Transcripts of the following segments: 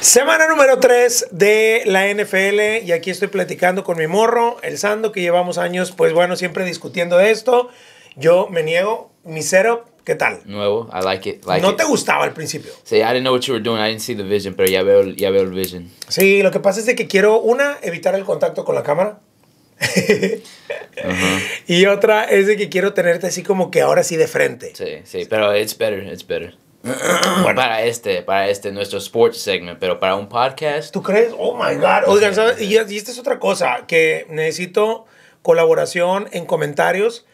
Semana número 3 de la NFL y aquí estoy platicando con mi morro, el Sando, que llevamos años, pues bueno, siempre discutiendo de esto. Yo me niego, mi setup, ¿qué tal? Nuevo, I like it. Like no te gustaba al principio. Sí, I didn't know what you were doing, I didn't see the vision, pero ya veo, el vision. Sí, lo que pasa es de que quiero, una, evitar el contacto con la cámara. Y otra es de que quiero tenerte así como que ahora sí de frente. Sí, sí, pero it's better, it's better. para este, para este nuestro sports segment, pero para un podcast. ¿Tú crees? Oh my God. Oigan, Y, esta es otra cosa que necesito colaboración en comentarios.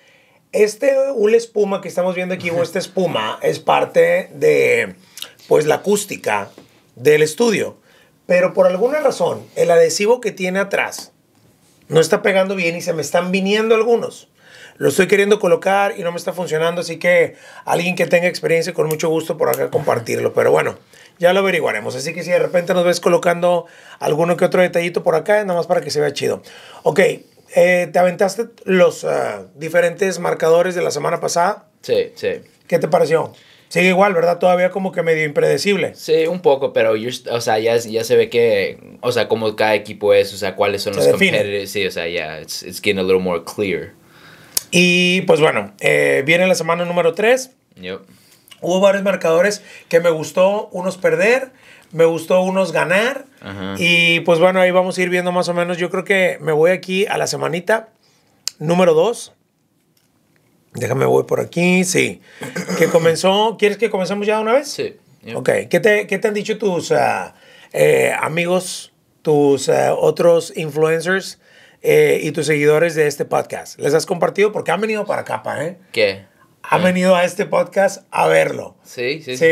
Este una espuma que estamos viendo aquí, o esta espuma, es parte de pues la acústica del estudio. Pero por alguna razón, el adhesivo que tiene atrás no está pegando bien y se me están viniendo algunos. Lo estoy queriendo colocar y no me está funcionando, así que alguien que tenga experiencia, con mucho gusto por acá compartirlo. Pero bueno, ya lo averiguaremos. Así que si de repente nos ves colocando alguno que otro detallito por acá, nada más para que se vea chido. Ok, eh, te aventaste los ah, diferentes marcadores de la semana pasada. Sí, sí. ¿Qué te pareció? Sigue igual, ¿verdad? Todavía como que medio impredecible. Sí, un poco, pero o ya, se ve que, o sea, como cada equipo es, o sea, cuáles son los competidores. Sí, o sea, ya, it's, it's getting a little more clear. Y pues bueno, eh, viene la semana número 3. Hubo varios marcadores que me gustó unos perder, me gustó unos ganar. Y pues bueno, ahí vamos a ir viendo más o menos. Yo creo que me voy aquí a la semanita número 2. Déjame voy por aquí, sí. que comenzó, ¿quieres que comencemos ya una vez? Sí. Ok, ¿Qué te, han dicho tus ah, eh, amigos, tus ah, otros influencers? Eh, y tus seguidores de este podcast. Les has compartido porque han venido para acá, ¿eh? ¿Qué? Han venido a este podcast a verlo. Sí, sí, sí.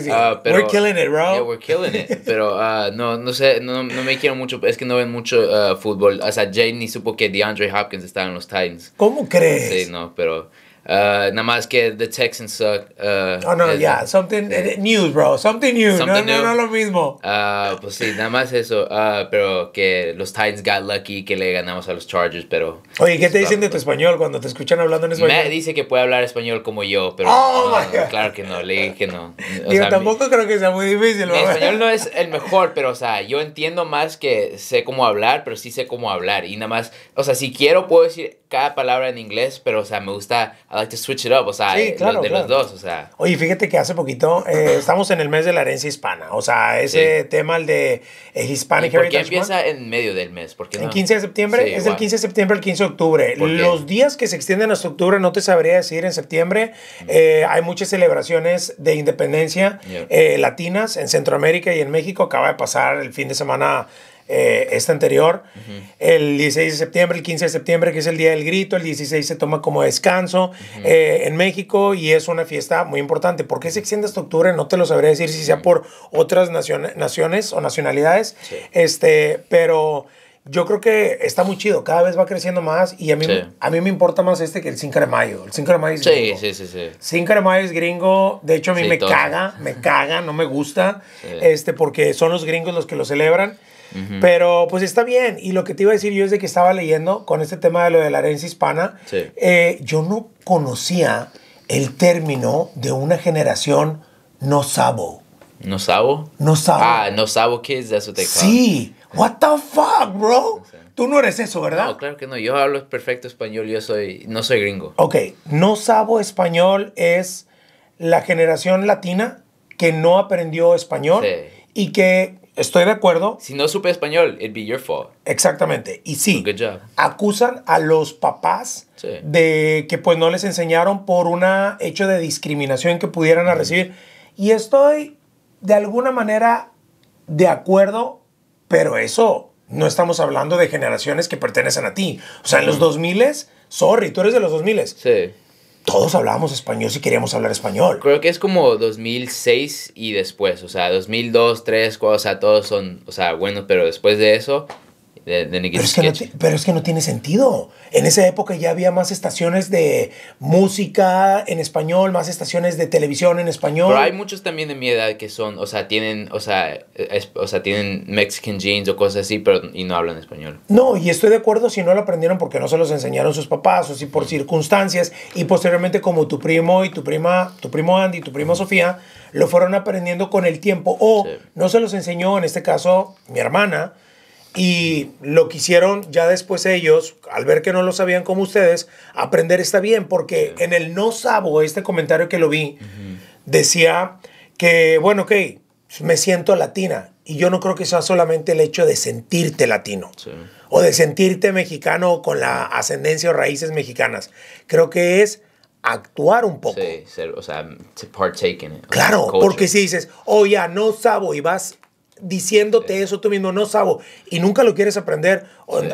Sí, ah, pero, we're killing it, bro. Yeah, we're killing it. pero ah, no, no sé, no, no me quiero mucho. Es que no ven mucho ah, fútbol. O sea, Jane ni supo que DeAndre Hopkins estaba en los Titans. ¿Cómo crees? Sí, no, pero. Uh, nada más que the Texans suck. Uh, oh, no, ya, yeah. something eh, new, bro, something new. no, no, no, lo mismo. Uh, pues sí, nada más eso. pero que los Titans got lucky, que le ganamos a los Chargers, pero. Oye, ¿qué te dicen de tu español cuando te escuchan hablando en español? Me dice que puede hablar español como yo, pero. Oh claro que no, le dije que no. Yo tampoco creo que sea muy difícil, Mi español no es el mejor, pero, o sea, yo entiendo más que sé cómo hablar, pero sí sé cómo hablar. Y nada más, o sea, si quiero, puedo decir cada palabra en inglés, pero, o sea, me gusta I like to switch it up, o sea, de los dos, o sea. Oye, fíjate que hace poquito eh, estamos en el mes de la herencia hispana, o sea, ese tema el de Hispanic ¿Y ¿Por qué empieza en medio del mes? ¿Por ¿En 15 de septiembre? es del 15 de septiembre al 15 de octubre. Los días que se extienden hasta octubre, no te sabría decir, en septiembre mm. eh, hay muchas celebraciones de independencia eh, latinas en Centroamérica y en México. Acaba de pasar el fin de semana eh, esta anterior. El 16 de septiembre, el 15 de septiembre, que es el Día del Grito, el 16 se toma como descanso eh, en México y es una fiesta muy importante. ¿Por qué se extiende hasta octubre? No te lo sabré decir si sea por otras naciones o nacionalidades, este, pero yo creo que está muy chido, cada vez va creciendo más y a mí, a mí me importa más este que el 5 de mayo. El 5 de mayo es gringo. Sí, sí, sí. 5 de mayo es gringo, de hecho a mí me caga, me caga, no me gusta, este, porque son los gringos los que lo celebran. Pero pues está bien. Y lo que te iba a decir yo es de que estaba leyendo con este tema de lo de la herencia hispana. Eh, yo no conocía el término de una generación no sabo. ¿No sabo? No sabo. Ah, no sabo es eso te Sí. What the fuck, bro? Tú no eres eso, ¿verdad? No, claro que no. Yo hablo perfecto español. Yo soy, no soy gringo. Ok. No sabo español es la generación latina que no aprendió español y que Estoy de acuerdo. Si no supe español, it'd be your fault. Exactamente. Y sí, acusan a los papás de que pues no les enseñaron por un hecho de discriminación que pudieran recibir. Y estoy de alguna manera de acuerdo, pero eso no estamos hablando de generaciones que pertenecen a ti. O sea, en los 2000, sorry, tú eres de los 2000. Sí todos hablábamos español si queríamos hablar español. Creo que es como 2006 y después, o sea, 2002, 2003, cuatro o sea, todos son, o sea, bueno, pero después de eso, pero, es que no tiene sentido. En esa época ya había más estaciones de música en español, más estaciones de televisión en español. Pero hay muchos también de mi edad que son, o sea, tienen, o sea, o sea, tienen Mexican jeans o cosas así, pero y no hablan español. No, y estoy de acuerdo si no lo aprendieron porque no se los enseñaron sus papás o si por circunstancias y posteriormente como tu primo y tu prima, tu primo Andy, tu prima Sofía, lo fueron aprendiendo con el tiempo o no se los enseñó, en este caso mi hermana y lo quisieron ya después ellos, al ver que no lo sabían como ustedes, aprender está bien, porque en el no sabo, este comentario que lo vi, decía que, bueno, ok, me siento latina. Y yo no creo que sea solamente el hecho de sentirte latino o de sentirte mexicano con la ascendencia o raíces mexicanas. Creo que es actuar un poco. Sí, Claro, porque si dices, oh, ya, no sabo y vas diciéndote eso tú mismo, no sabo, y nunca lo quieres aprender.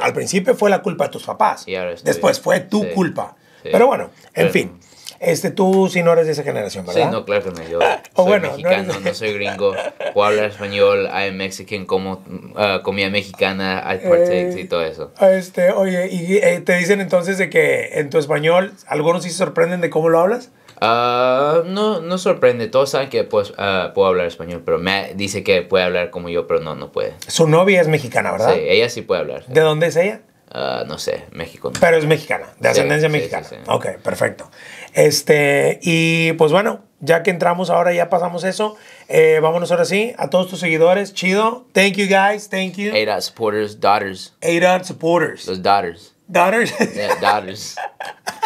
Al principio fue la culpa de tus papás, después fue tu culpa. Pero bueno, en fin. Este, tú si no eres de esa generación, ¿verdad? Sí, no, claro que no. Yo soy bueno, mexicano, no, soy gringo. Puedo hablar español, I'm Mexican, como ah, comida mexicana, I partake eh, y todo eso. Este, oye, y eh, te dicen entonces de que en tu español, algunos sí se sorprenden de cómo lo hablas. Ah, no, no sorprende, todos saben que pues, ah, puedo hablar español, pero me dice que puede hablar como yo, pero no, no puede. Su novia es mexicana, ¿verdad? Sí, ella sí puede hablar. ¿De dónde es ella? Ah, no sé, México. Pero es mexicana, de ascendencia mexicana. ok, perfecto. Este, y pues bueno, ya que entramos ahora, ya pasamos eso. Eh, vámonos ahora sí a todos tus seguidores. Chido. Thank you guys. Thank you. Ada supporters, daughters. Ada supporters. daughters. Daughters. daughters.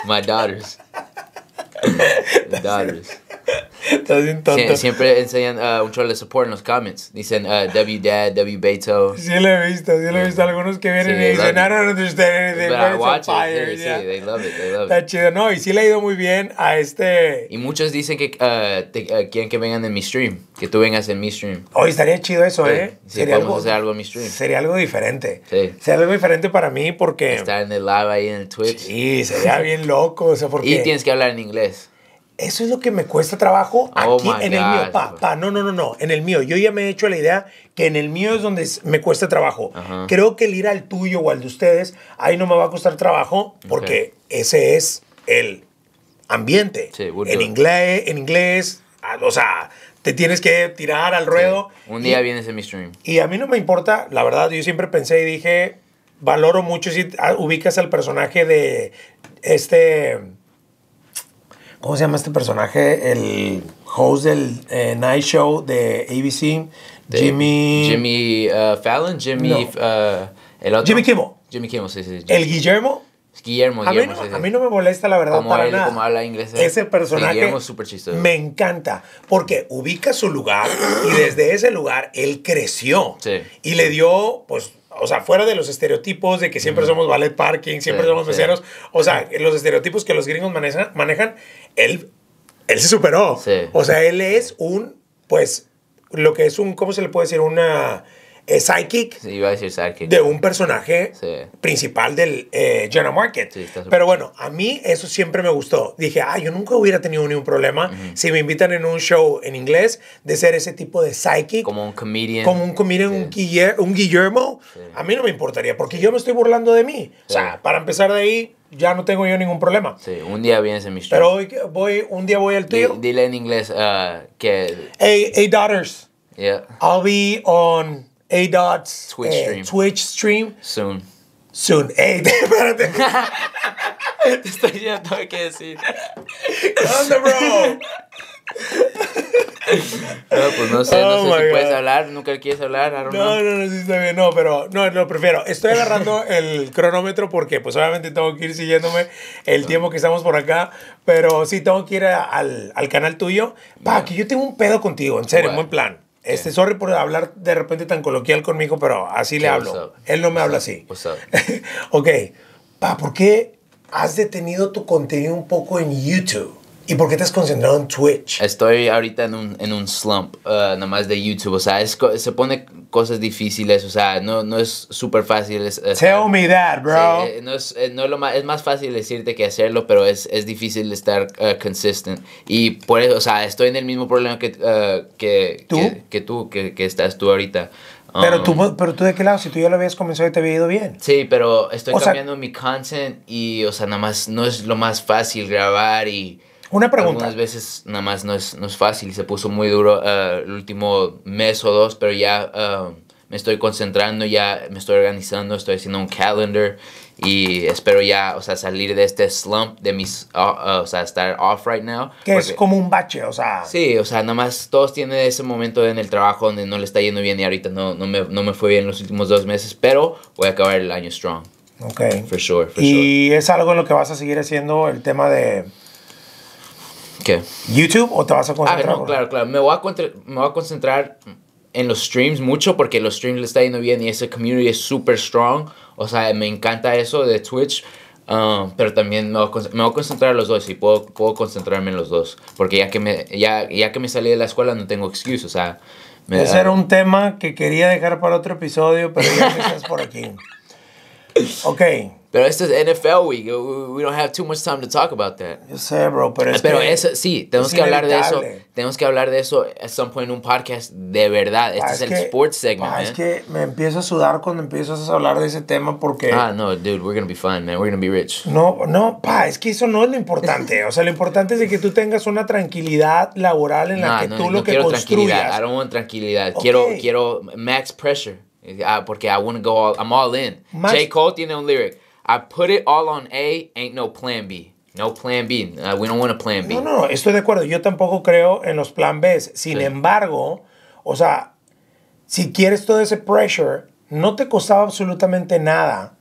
My daughters. Dodgers. Estás bien tonto. siempre enseñan ah, un chorro de support en los comments. Dicen uh, W Dad, W Sí lo he visto, sí lo he mm. visto. Algunos que vienen y dicen, I don't understand anything, watch they love it, Está chido. No, y sí le ha ido muy bien a este... Y muchos dicen que ah, te, quieren que vengan en mi stream, que tú vengas en mi stream. Hoy estaría chido eso, ¿eh? sería algo, en mi stream. Sería algo diferente. Sería algo diferente para mí porque... Estar en el live ahí en el Twitch. Sí, sería bien loco. O sea, porque... Y tienes que hablar en inglés. Eso es lo que me cuesta trabajo oh aquí en el mío. no, no, no, no. En el mío. Yo ya me he hecho la idea que en el mío es donde me cuesta trabajo. Creo que el ir al tuyo o al de ustedes, ahí no me va a costar trabajo porque ese es el ambiente. en inglés, en inglés, o sea, te tienes que tirar al ruedo. Un día vienes en mi stream. Y a mí no me importa, la verdad, yo siempre pensé y dije, valoro mucho si ah, ubicas al personaje de este ¿Cómo se llama este personaje? El host del eh, Night Show de ABC. Jimmy. Jimmy uh, Fallon, Jimmy. Uh, el otro. Jimmy Kimmel. Jimmy Kimmel, sí, sí. El Guillermo. Guillermo, Guillermo, a, mí no, sí, a mí no me molesta la verdad para nada. Como habla inglés. Eh. Ese personaje Guillermo es súper chistoso. me encanta porque ubica su lugar y desde ese lugar él creció sí. y le dio pues o sea, fuera de los estereotipos de que siempre somos ballet parking, siempre somos meseros, o sea, los estereotipos que los gringos manejan, manejan él, él se superó. O sea, él es un, pues, lo que es un, ¿cómo se le puede decir? Una psychic Sí, iba a decir De un personaje principal del eh, Market. Pero bueno, a mí eso siempre me gustó. Dije, ah, yo nunca hubiera tenido ningún problema si me invitan en un show en inglés de ser ese tipo de psychic. Como un comedian. Como un comedian, un, Guillermo, A mí no me importaría porque yo me estoy burlando de mí. O sea, para empezar de ahí, ya no tengo yo ningún problema. Sí, un día vienes en mi show. Pero hoy voy, un día voy al tuyo. Dile en inglés ah, que... Hey, daughters. I'll be on... A Dot's Twitch, eh, stream. Twitch stream. Soon. Soon. Ey, espérate. Te estoy yendo a que decir. ¿Dónde, bro? no, pues no sé, no oh sé si puedes hablar, nunca quieres hablar, no, no, no, sí está bien, no, pero no, lo prefiero. Estoy agarrando el cronómetro porque pues obviamente tengo que ir siguiéndome el tiempo que estamos por acá, pero sí tengo que ir al, al, canal tuyo. Pa, que yo tengo un pedo contigo, en serio, en buen plan. Este, sorry por hablar de repente tan coloquial conmigo, pero así le hablo. Él no me habla así. ok, pa, ¿por qué has detenido tu contenido un poco en YouTube? ¿Y por qué te has concentrado en Twitch? Estoy ahorita en un, en un slump, uh, nada más de YouTube. O sea, se pone cosas difíciles, o sea, no, no es súper fácil. Eh, Tell me that, bro. Eh, no es, eh, no es, más, es más fácil decirte que hacerlo, pero es, es difícil estar uh, consistent. Y por eso, o sea, estoy en el mismo problema que, uh, que, ¿Tú? que, tú, que, que estás tú ahorita. Pero, um, tú, pero tú de qué lado, si tú ya lo habías comenzado y te había ido bien. Sí, pero estoy cambiando mi content y, o sea, nada más no es lo más fácil grabar y... Una pregunta. Algunas veces nada más no es, no es fácil. Se puso muy duro eh, el último mes o dos, pero ya eh, me estoy concentrando, ya me estoy organizando, estoy haciendo un calendar y espero ya, o sea, salir de este slump de mis, o eh, sea, estar off right now. Que es como un bache, o sea. Sí, o sea, nada más todos tienen ese momento en el trabajo donde no le está yendo bien y ahorita no, no, me, no me fue bien los últimos dos meses, pero voy a acabar el año strong. Ok. For sure, for y es algo en lo que vas a seguir haciendo el tema de ¿Qué? ¿YouTube o te vas a concentrar? Ah, no, claro, claro. Me voy, a me voy a concentrar en los streams mucho porque los streams le está yendo bien y esa community es súper strong. O sea, me encanta eso de Twitch. Um, pero también me voy, a, concentrar en los dos y puedo, puedo concentrarme en los dos. Porque ya que, me, ya, ya que me salí de la escuela no tengo excusa. O sea, me Ese era un tema que quería dejar para otro episodio, pero ya que estás por aquí. Ok. Pero esto es NFL Week. We don't have too much time to talk about that. Yo sé, bro, pero es Pero que eso, sí, tenemos que hablar de eso. Tenemos que hablar de eso at some point en un podcast de verdad. Este ah, es, el sports segment, ah, man. Es que me empiezo a sudar cuando empiezas a hablar de ese tema porque... Ah, no, dude, we're gonna be fine, man. We're gonna be rich. No, no, pa, es que eso no es lo importante. O sea, lo importante es de que tú tengas una tranquilidad laboral en la que no, tú no, lo no que quiero construyas. tranquilidad. I don't want tranquilidad. Quiero, quiero max pressure. Ah, porque I want to go all, I'm all in. Max, J. Cole tiene un lyric. I put it all on A, ain't no plan B. No plan B. Uh, we don't want a plan B. No, no, estoy de acuerdo. Yo tampoco creo en los plan B. Sin embargo, o sea, si quieres todo ese pressure, no te costaba absolutamente nada.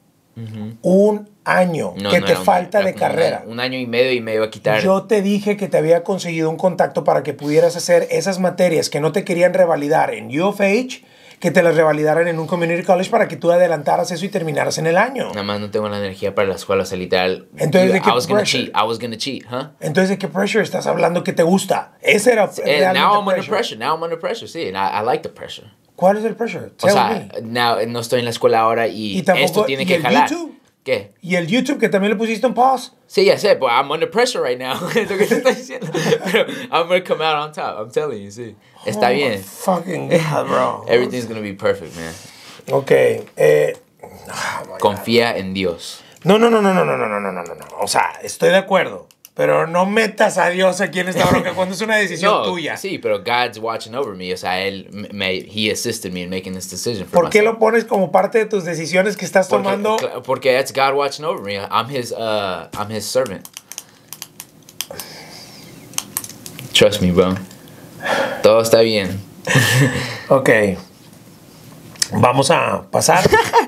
Un año que te falta de carrera. Un año y medio y medio a quitar. Yo te dije que te había conseguido un contacto para que pudieras hacer esas materias que no te querían revalidar en U of que te las revalidaran en un community college para que tú adelantaras eso y terminaras en el año. Nada más no tengo la energía para la escuela, o Entonces, ¿de qué I was gonna cheat, I cheat, Entonces, ¿de qué pressure estás hablando que te gusta? Ese era eh, realmente Now I'm pressure. under pressure, now I'm under pressure, sí, I, I like the pressure. ¿Cuál es el pressure? Tell o sea, now, no estoy en la escuela ahora y, esto tiene ¿y que el jalar. YouTube? ¿Qué? Y el YouTube que también le pusiste en pause. Sí, ya sé, but I'm under pressure right now. es lo que te estoy diciendo. Pero I'm to come out on top, I'm telling you, sí. Está oh bien. Fucking God, bro. Everything's gonna be perfect, man. Ok. Eh, Confía en Dios. No, no, no, no, no, no, no, no, no, no, no. O sea, estoy de acuerdo. Pero no metas a Dios aquí en esta bronca cuando es una decisión no, tuya. Sí, pero God's watching over me. O sea, Él me, he assisted me in making this decision. For ¿Por qué lo pones como parte de tus decisiones que estás tomando? Porque that's God watching over me. I'm his, uh, I'm his servant. Trust me, bro todo está bien. ok. Vamos a pasar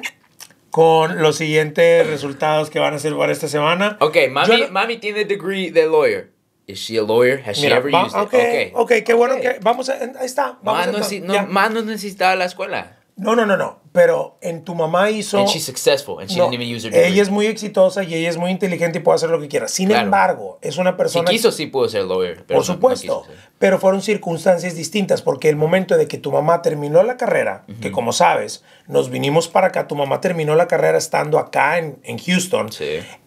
con los siguientes resultados que van a ser para esta semana. Ok, mami, mami tiene degree de lawyer. Is she a lawyer? Has she ever used okay, it? Okay. ok, qué bueno que vamos a, ahí está. Vamos más no necesitaba la escuela. No, no, no, no. Pero en tu mamá hizo. y Ella es muy exitosa y ella es muy inteligente y puede hacer lo que quiera. Sin embargo, es una persona. Si quiso, sí pudo ser lawyer. Pero por supuesto. pero fueron circunstancias distintas porque el momento de que tu mamá terminó la carrera, que como sabes, nos vinimos para acá. Tu mamá terminó la carrera estando acá en, en Houston,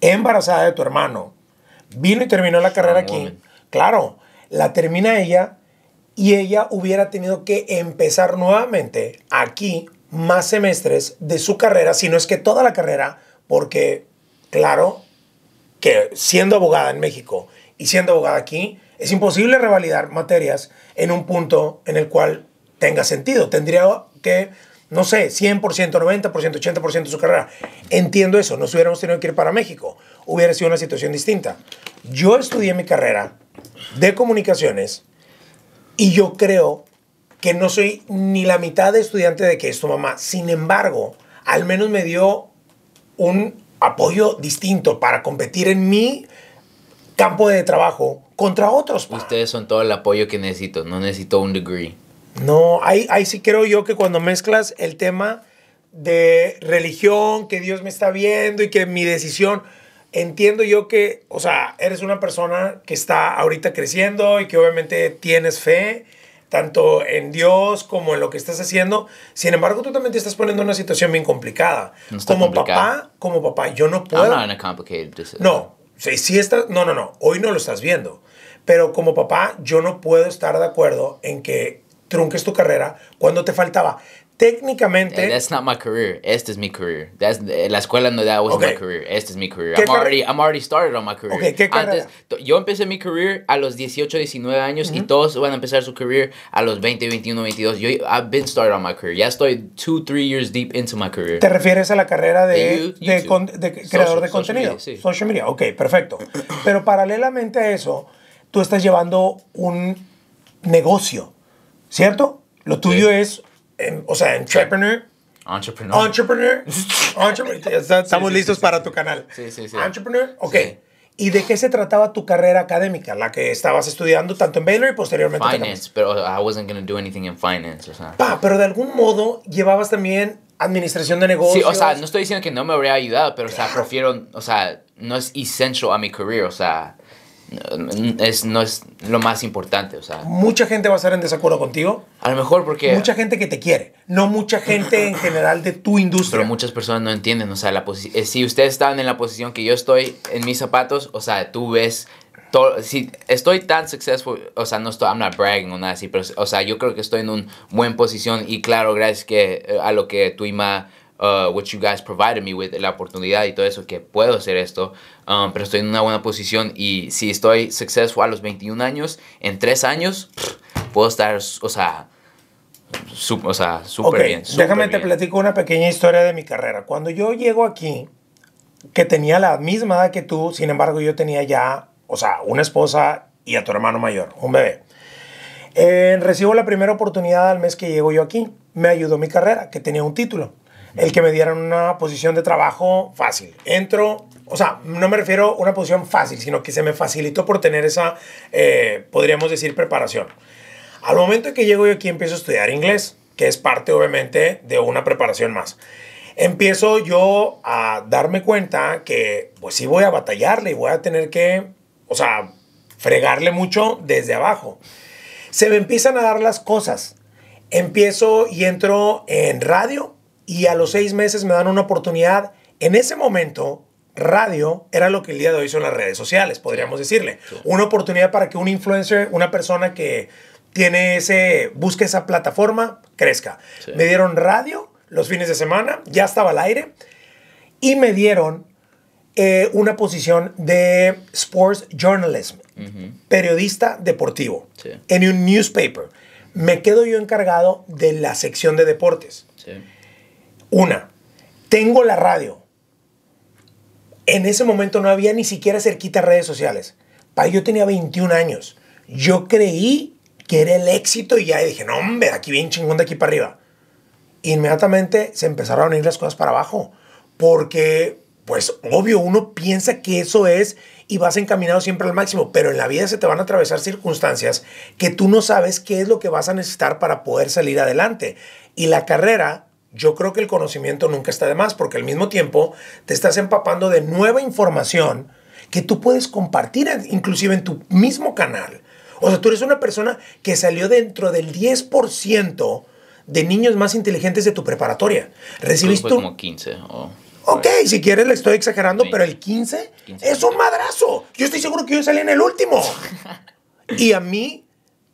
embarazada de tu hermano. Vino y terminó la carrera aquí. Claro, la termina ella y ella hubiera tenido que empezar nuevamente aquí más semestres de su carrera, si no es que toda la carrera, porque claro que siendo abogada en México y siendo abogada aquí, es imposible revalidar materias en un punto en el cual tenga sentido. Tendría que, no sé, 100%, 90%, 80% de su carrera. Entiendo eso, nos hubiéramos tenido que ir para México. Hubiera sido una situación distinta. Yo estudié mi carrera de comunicaciones y yo creo que no soy ni la mitad de estudiante de que esto, mamá. Sin embargo, al menos me dio un apoyo distinto para competir en mi campo de trabajo contra otros. Ustedes son todo el apoyo que necesito, no necesito un degree. No, ahí, ahí sí creo yo que cuando mezclas el tema de religión, que Dios me está viendo y que mi decisión, entiendo yo que, o sea, eres una persona que está ahorita creciendo y que obviamente tienes fe, tanto en Dios como en lo que estás haciendo. Sin embargo, tú también te estás poniendo en una situación bien complicada. como papá, como papá, yo no puedo. no, no, no, no, hoy no lo estás viendo. Pero como papá, yo no puedo estar de acuerdo en que trunques tu carrera cuando te faltaba técnicamente. that's not my career. Esta es mi career. That's, eh, la escuela no that wasn't my career. Esta es mi career. I'm already, I'm already started on my career. Okay, ¿qué Antes, yo empecé mi career a los 18, 19 años y todos van a empezar su career a los 20, 21, 22. Yo, I've been started on my career. Ya estoy 2, 3 years deep into my career. ¿Te refieres a la carrera de, de, con, de creador de contenido? Social media, sí. social media. Ok, perfecto. Pero paralelamente a eso, tú estás llevando un negocio, ¿cierto? Lo tuyo es o sea, entrepreneur. Entrepreneur. Entrepreneur. entrepreneur. Estamos listos para tu canal. Sí, sí, sí. Entrepreneur. Ok. ¿Y de qué se trataba tu carrera académica, la que estabas estudiando tanto en Baylor y posteriormente? en Finance, pero uh, I wasn't going to do anything in finance. O sea. Pa, pero de algún modo llevabas también administración de negocios. Sí, o sea, no estoy diciendo que no me habría ayudado, pero, o sea, prefiero, o sea, no es essential a mi career, o sea, es, no es lo más importante. O sea, mucha gente va a estar en desacuerdo contigo. A lo mejor porque... Mucha gente que te quiere, no mucha gente en general de tu industria. Pero muchas personas no entienden, o sea, la eh, si ustedes están en la posición que yo estoy en mis zapatos, o sea, tú ves... Todo, si estoy tan successful, o sea, no estoy, I'm not bragging o nada así, pero, o sea, yo creo que estoy en una buena posición y claro, gracias que, eh, a lo que tu y uh, what you guys provided me with, la oportunidad y todo eso, que puedo hacer esto, Ah, pero estoy en una buena posición y si estoy successful a los 21 años, en 3 años puedo estar, o sea, su, súper bien. déjame te platico una pequeña historia de mi carrera. Cuando yo llego aquí, que tenía la misma edad que tú, sin embargo yo tenía ya, o sea, una esposa y a tu hermano mayor, un bebé. Eh, recibo la primera oportunidad al mes que llego yo aquí. Me ayudó mi carrera, que tenía un título el que me dieran una posición de trabajo fácil. Entro, o sea, no me refiero a una posición fácil, sino que se me facilitó por tener esa, eh, podríamos decir, preparación. Al momento que llego yo aquí empiezo a estudiar inglés, que es parte obviamente de una preparación más. Empiezo yo a darme cuenta que pues sí voy a batallarle y voy a tener que, o sea, fregarle mucho desde abajo. Se me empiezan a dar las cosas. Empiezo y entro en radio, y a los seis meses me dan una oportunidad. En ese momento, radio era lo que el día de hoy son las redes sociales, podríamos decirle. Una oportunidad para que un influencer, una persona que tiene ese, busque esa plataforma, crezca. Me dieron radio los fines de semana, ya estaba al aire, y me dieron eh, una posición de sports journalism, periodista deportivo, en un newspaper. Me quedo yo encargado de la sección de deportes. Sí. Una, tengo la radio. En ese momento no había ni siquiera cerquita redes sociales. Para yo tenía 21 años. Yo creí que era el éxito y ya dije, no, hombre, aquí bien chingón de aquí para arriba. Inmediatamente se empezaron a ir las cosas para abajo. Porque, pues, obvio, uno piensa que eso es y vas encaminado siempre al máximo, pero en la vida se te van a atravesar circunstancias que tú no sabes qué es lo que vas a necesitar para poder salir adelante. Y la carrera yo creo que el conocimiento nunca está de más porque al mismo tiempo te estás empapando de nueva información que tú puedes compartir inclusive en tu mismo canal. O sea, tú eres una persona que salió dentro del 10% de niños más inteligentes de tu preparatoria. Recibiste... como 15 Ok, si quieres le estoy exagerando, pero el 15, es un madrazo. Yo estoy seguro que yo salí en el último. y a mí,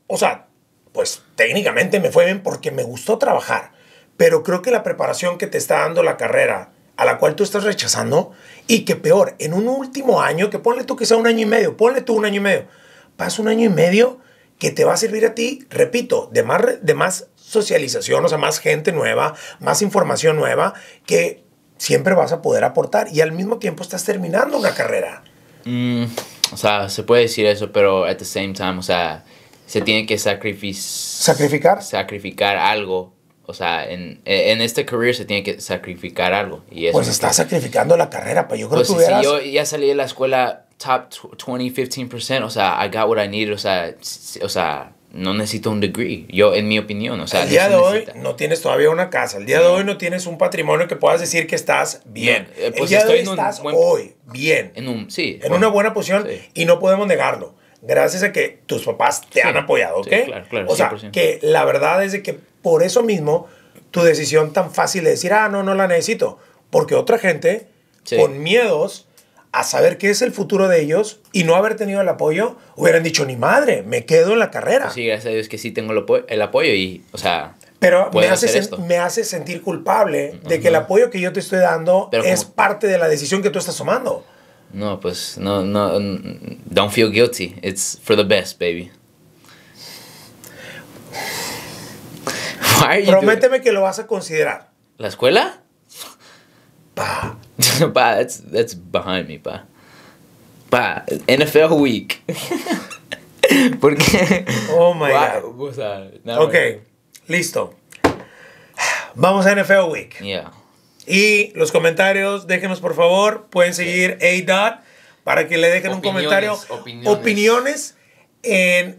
o sea, pues técnicamente me fue bien porque me gustó trabajar. Pero creo que la preparación que te está dando la carrera, a la cual tú estás rechazando, y que peor, en un último año, que ponle tú quizá un año y medio, ponle tú un año y medio, pasa un año y medio que te va a servir a ti, repito, de más, de más socialización, o sea, más gente nueva, más información nueva, que siempre vas a poder aportar y al mismo tiempo estás terminando una carrera. Mm, o sea, se puede decir eso, pero at the same time, o sea, se tiene que Sacrificar. Sacrificar algo o sea, en, e, en este career se tiene que sacrificar algo. Y eso pues está sacrificando la carrera, pero pues yo creo pues que hubieras... yo ya salí de la escuela top 20, 15%, o sea, I got what I needed, o sea, o sea, no necesito un degree, yo en mi opinión, o sea, día de hoy no tienes todavía una casa, El día de hoy no tienes un patrimonio que puedas decir que estás bien. Eh, pues el día estoy de hoy en estás hoy bien. En un, sí, en una buena posición y no podemos negarlo gracias a que tus papás te han apoyado, ¿ok? o sea, que la verdad es de que por eso mismo tu decisión tan fácil de decir, ah, no, no la necesito, porque otra gente con miedos a saber qué es el futuro de ellos y no haber tenido el apoyo, hubieran dicho, ni madre, me quedo en la carrera. sí, gracias a Dios que sí tengo el, apoyo, y, o sea... Pero me hace, me hace sentir culpable de que el apoyo que yo te estoy dando es parte de la decisión que tú estás tomando. No, pues no, no, don't feel guilty. It's for the best, baby. Prométeme que lo vas a considerar. ¿La escuela? Pa. pa, that's, that's behind me, pa. Pa, NFL week. Porque. Oh my god. ok, listo. Vamos a NFL week. Yeah. Y los comentarios, déjenos por favor. Pueden seguir ADOT para que le dejen un comentario. Opiniones. en.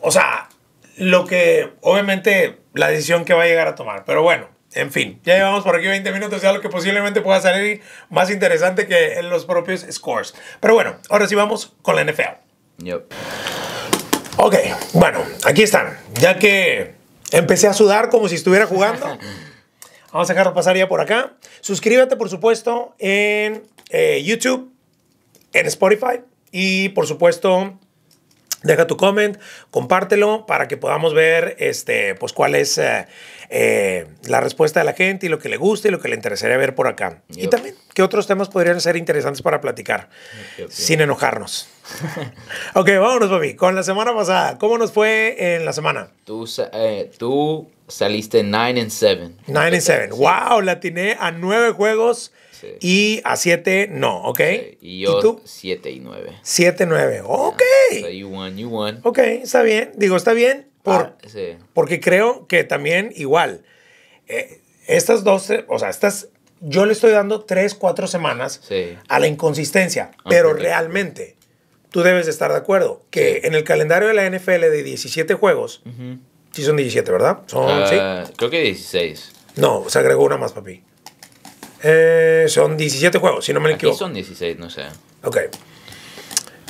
O sea, lo que. Obviamente, la decisión que va a llegar a tomar. Pero bueno, en fin. Ya llevamos por aquí 20 minutos. Ya lo que posiblemente pueda salir más interesante que en los propios scores. Pero bueno, ahora sí vamos con la NFL. Yep. Ok, bueno, aquí están. Ya que empecé a sudar como si estuviera jugando. Vamos a dejarlo pasar ya por acá. Suscríbete, por supuesto, en eh, YouTube, en Spotify y, por supuesto, deja tu comment, compártelo para que podamos ver este, pues, cuál es eh, eh, la respuesta de la gente y lo que le gusta y lo que le interesaría ver por acá. Y también, ¿qué otros temas podrían ser interesantes para platicar sin enojarnos? ok, vámonos, papi, con la semana pasada. ¿Cómo nos fue en la semana? Tú, tú saliste 9 y 7. 9 y 7. Wow, la atiné a 9 juegos y a 7 no, ¿ok? Y yo 7 y 9. 7 y 9, ok. So you won, you won. Ok, está bien. Digo, está bien. Ah, porque creo que también igual. Eh, estas dos, o sea, estas, yo le estoy dando 3, 4 semanas a la inconsistencia, ah, pero realmente tú debes de estar de acuerdo que en el calendario de la NFL de 17 juegos, Sí, son 17, ¿verdad? Son, ah, ¿sí? Creo que 16. No, se agregó una más, papi. Eh, son 17 juegos, si no me equivoco. son 16, no sé. Ok.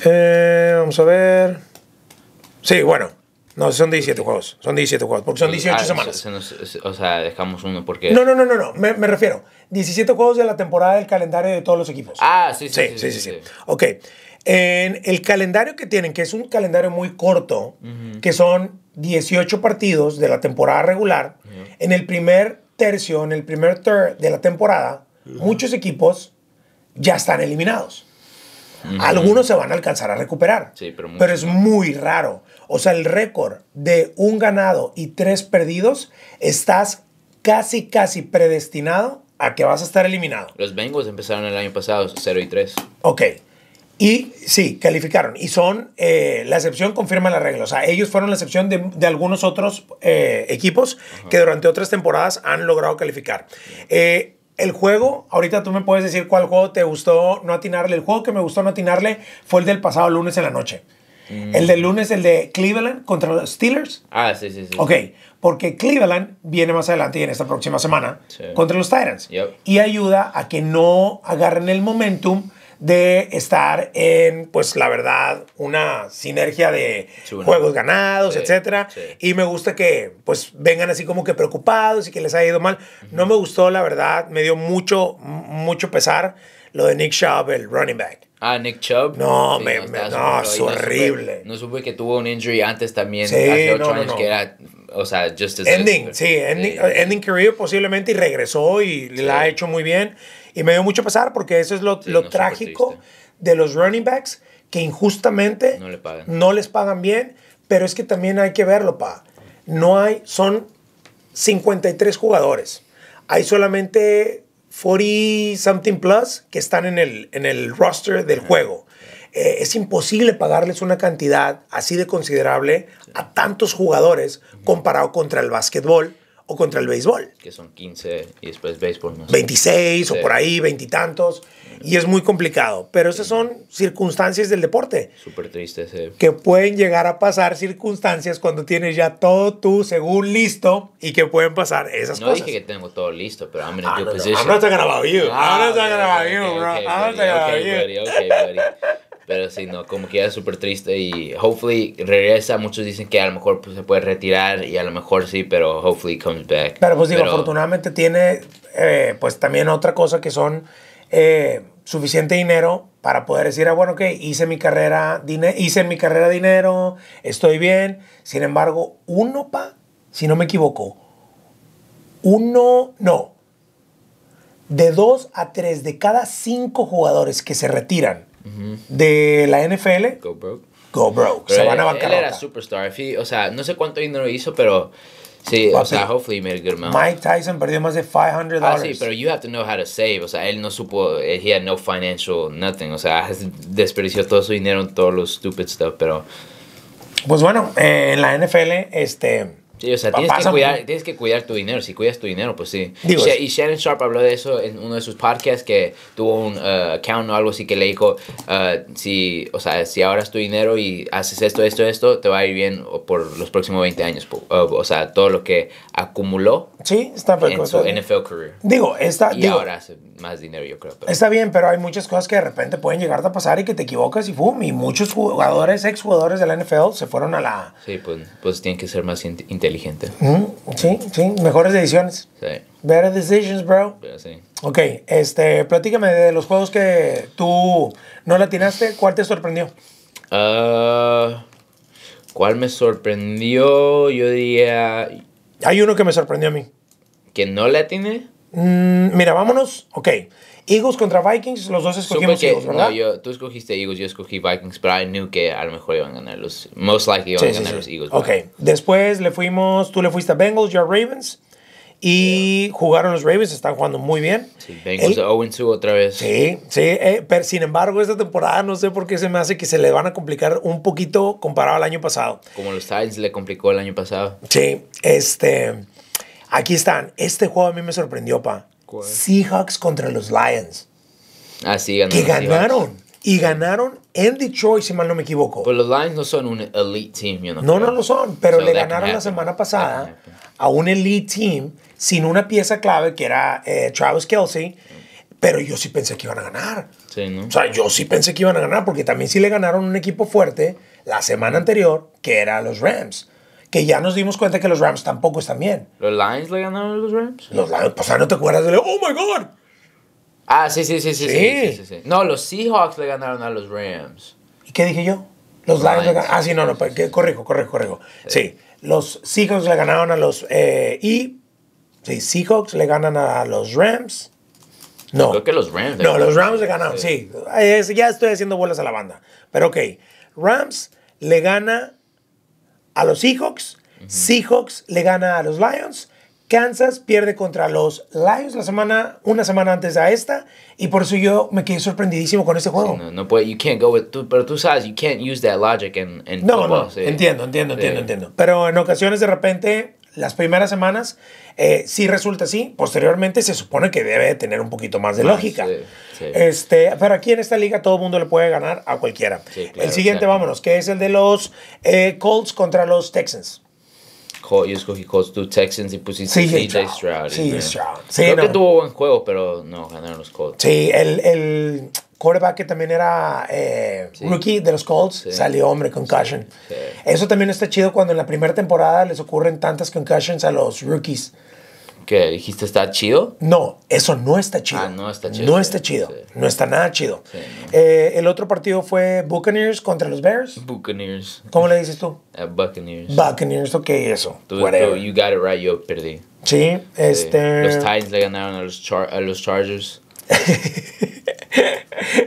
Eh, vamos a ver. Sí, bueno. No, son 17 juegos. Son 17 juegos. Porque son 18 ah, semanas. o sea, dejamos uno porque. No, no, no, no. Me, refiero. 17 juegos de la temporada del calendario de todos los equipos. Ah, sí, sí. Sí, sí, sí. Ok. En el calendario que tienen, que es un calendario muy corto, que son 18 partidos de la temporada regular, en el primer tercio, en el primer third de la temporada, muchos equipos ya están eliminados. Algunos se van a alcanzar a recuperar, pero, es muy raro. O sea, el récord de un ganado y tres perdidos, estás casi, casi predestinado a que vas a estar eliminado. Los Bengals empezaron el año pasado 0 y 3. Ok. Y sí, calificaron. Y son, eh, la excepción confirma la regla. O sea, ellos fueron la excepción de, algunos otros eh, equipos que durante otras temporadas han logrado calificar. Eh, el juego, ahorita tú me puedes decir cuál juego te gustó no atinarle. El juego que me gustó no atinarle fue el del pasado lunes en la noche. Mm. El del lunes, el de Cleveland contra los Steelers. Ah, sí, sí, sí. Ok, porque Cleveland viene más adelante y en esta próxima semana contra los Titans. Y ayuda a que no agarren el momentum de estar en, pues la verdad, una sinergia de juegos ganados, etcétera. Y me gusta que, pues, vengan así como que preocupados y que les haya ido mal. No me gustó, la verdad, me dio mucho, mucho pesar lo de Nick Chubb, el running back. Ah, Nick Chubb. No, me, no, es horrible. no supe que tuvo un injury antes también, hace ocho años, que era o sea, just as Ending, sí, ending, career posiblemente y regresó y la ha hecho muy bien. Y me dio mucho pasar porque eso es lo, lo trágico de los running backs que injustamente no, les pagan bien, pero es que también hay que verlo, pa. No hay, son 53 jugadores. Hay solamente 40 something plus que están en el, en el roster del juego. Eh, es imposible pagarles una cantidad así de considerable a tantos jugadores comparado contra el básquetbol o contra el béisbol. Que son 15 y después béisbol. No 26 o por ahí, veintitantos y es muy complicado. Pero esas son circunstancias del deporte. Súper triste. Que pueden llegar a pasar circunstancias cuando tienes ya todo tú según listo y que pueden pasar esas cosas. No dije que tengo todo listo, pero I'm in a good position. Ahora está grabado, yo. Ah, ahora bro. Ahora te pero sí, no, como que ya súper triste y hopefully regresa. Muchos dicen que a lo mejor pues, se puede retirar y a lo mejor sí, pero hopefully comes back. Pero pues digo, afortunadamente tiene eh, pues también otra cosa que son eh, suficiente dinero para poder decir, ah, bueno, que hice mi carrera, hice mi carrera dinero, estoy bien. Sin embargo, uno, pa, si no me equivoco, uno, no, de dos a tres de cada cinco jugadores que se retiran de la NFL. Go broke. Go broke. se van a bancarota. Él era superstar. o sea, no sé cuánto dinero hizo, pero... Sí, o sea, hopefully he made a good amount. Mike Tyson perdió más de 500 dólares. Ah, sí, pero you have to know how to save. O sea, él no supo, eh, he had no financial nothing. O sea, desperdició todo su dinero en todos los stupid stuff, pero... Pues bueno, eh, en la NFL, este o sea, tienes que, cuidar, tienes que cuidar tu dinero. Si cuidas tu dinero, pues sí. y Shannon Sharp habló de eso en uno de sus podcasts que tuvo un uh, account o algo así que le dijo, uh, si, o sea, si ahorras tu dinero y haces esto, esto, esto, te va a ir bien por los próximos 20 años. Uh, o sea, todo lo que acumuló sí, está en su NFL career. Digo, y ahora hace más dinero, yo creo. Está bien, pero hay muchas cosas que de repente pueden llegar a pasar y que te equivocas y boom. Y muchos jugadores, exjugadores de la NFL se fueron a la... Sí, pues, pues tienen que ser más inteligentes gente. sí, sí, mejores decisiones. Sí. Better decisions, bro. Ok, este, platícame de los juegos que tú no la ¿cuál te sorprendió? Ah, ¿Cuál me sorprendió? Yo diría... Hay uno que me sorprendió a mí. ¿Que no la tiene? Mm, mira, vámonos. Ok. Eagles contra Vikings, los dos escogimos Eagles, ¿verdad? No, tú escogiste Eagles, yo escogí Vikings, pero I knew que a lo mejor iban a ganar los, most likely iban a ganar los Eagles. Ok, después le fuimos, tú le fuiste a Bengals, yo a Ravens. Y jugaron los Ravens, están jugando muy bien. Sí, Bengals Owen 2 otra vez. Sí, sí, eh, pero sin embargo, esta temporada no sé por qué se me hace que se le van a complicar un poquito comparado al año pasado. Como los Titans le complicó el año pasado. Sí, este. Aquí están. Este juego a mí me sorprendió, pa. Seahawks contra los Lions. Ah, sí, ganaron. Que ganaron. Y ganaron en Detroit, si mal no me equivoco. Pero pues los Lions no son un elite team, no No, no lo son, pero le ganaron la semana pasada a un elite team sin una pieza clave que era eh, Travis Kelsey. Pero yo sí pensé que iban a ganar. Sí, ¿no? O sea, yo sí pensé que iban a ganar porque también sí le ganaron un equipo fuerte la semana anterior, que era los Rams que ya nos dimos cuenta que los Rams tampoco están bien. ¿Los Lions le ganaron a los Rams? Los Lions, pues no te acuerdas de, oh my god. Ah, sí, sí, sí, sí, sí. sí, No, los Seahawks le ganaron a los Rams. ¿Y qué dije yo? Los Lions, le ganaron. Ah, sí, no, no, pues, ¿Qué corrijo, corrijo, corrijo. Sí. los Seahawks le ganaron a los. Eh, y. Sí, Seahawks le ganan a los Rams. No. Creo que los Rams. No, los Rams le ganaron, sí. ya estoy haciendo bolas a la banda. Pero ok. Rams le gana a los Seahawks. Seahawks le gana a los Lions. Kansas pierde contra los Lions la semana, una semana antes a esta, y por eso yo me quedé sorprendidísimo con este juego. no, no puede, you can't go with, pero tú sabes, you can't use that logic en no, No, entiendo, entiendo, entiendo, entiendo. Pero en ocasiones de repente las primeras semanas, eh, si resulta así. Posteriormente se supone que debe tener un poquito más de lógica. Este, pero aquí en esta liga todo el mundo le puede ganar a cualquiera. el siguiente, vámonos, que es el de los eh, Colts contra los Texans. Yo escogí Colts, tú Texans y pusiste CJ Stroud. Sí, Stroud. Creo tuvo buen juego, pero no ganaron los Colts. Sí, el, el quarterback que también era eh, rookie de los Colts, salió hombre, concussion. Eso también está chido cuando en la primera temporada les ocurren tantas concussions a los rookies. ¿Qué dijiste está chido? No, eso no está chido. Ah, no está chido. No está chido. No está nada chido. Eh, el otro partido fue Buccaneers contra los Bears. Buccaneers. ¿Cómo le dices tú? Eh, Buccaneers. Buccaneers, ok, eso. you got it right, yo perdí. Sí, este. Los Titans le ganaron a los, a los Chargers.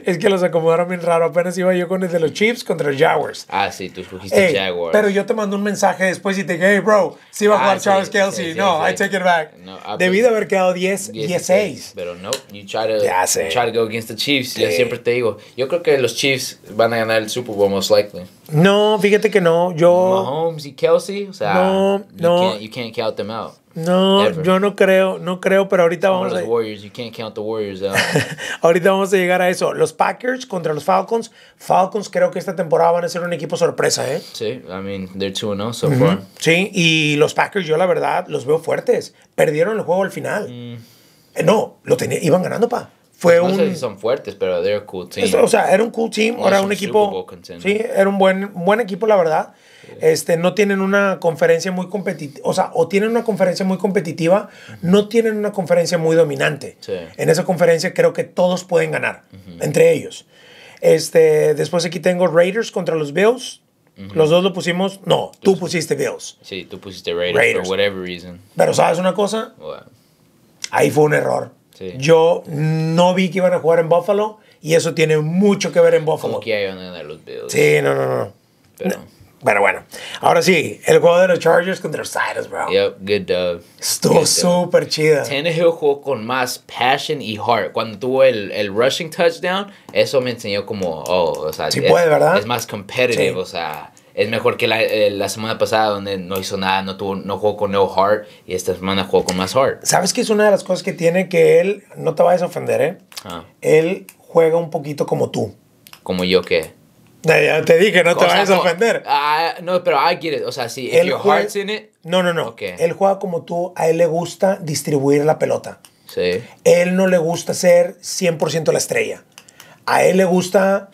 es que los acomodaron bien raro. Apenas iba yo con el de los Chiefs contra los Jaguars. Ah, sí, tú escogiste Jaguars. Pero yo te mando un mensaje después y te dije, hey, bro, si iba a ah, jugar Charles Kelsey. no, I take it back. Ah, Debido pues, a haber quedado 10, 16. Pero no, you try to, try to go against the Chiefs. Yo siempre te digo, yo creo que los Chiefs van a ganar el Super Bowl most likely. No, fíjate que no. Yo. Mahomes y Kelsey, o sea, no, no. you can't count them out. No, yo no creo, no creo, pero ahorita vamos a... ahorita vamos a llegar a eso. Los Packers contra los Falcons. Falcons creo que esta temporada van a ser un equipo sorpresa, ¿eh? Sí, I mean, they're 2-0 so far. Sí, y los Packers yo la verdad los veo fuertes. Perdieron el juego al final. Mm. Eh, no, lo iban ganando, pa fue no un... Sé si son fuertes, pero they're cool team. o sea, era un cool team, era un equipo... Sí, era un buen, buen equipo, la verdad. Este, no tienen una conferencia muy competitiva, o sea, o tienen una conferencia muy competitiva, no tienen una conferencia muy dominante. En esa conferencia creo que todos pueden ganar, entre ellos. Este, después aquí tengo Raiders contra los Bills. Los dos lo pusimos, no, tú, pusiste Bills. Sí, tú pusiste Raiders, por whatever reason. Pero ¿sabes una cosa? Ahí fue un error. Yo no vi que iban a jugar en Buffalo y eso tiene mucho que ver en Buffalo. Como que iban a ganar los Bills. Sí, no, no, no. Pero. bueno, ahora sí, el juego de los Chargers contra los Raiders bro. Yep, good dub. Estuvo súper chida. Tannehill jugó con más passion y heart. Cuando tuvo el, el rushing touchdown, eso me enseñó como, oh, o sea, es, más competitive, o sea es mejor que eh, la, semana pasada donde no hizo nada, no tuvo, no jugó con no heart y esta semana jugó con más heart. ¿Sabes que es una de las cosas que tiene que él, no te vayas a ofender, eh? Ah. Él juega un poquito como tú. ¿Como yo qué? Ya te dije, no te vayas a ofender. Ah, no, pero I get O sea, sí, si your heart's in it. No, no, no. Él juega como tú, a él le gusta distribuir la pelota. Sí. Él no le gusta ser 100% la estrella. A él le gusta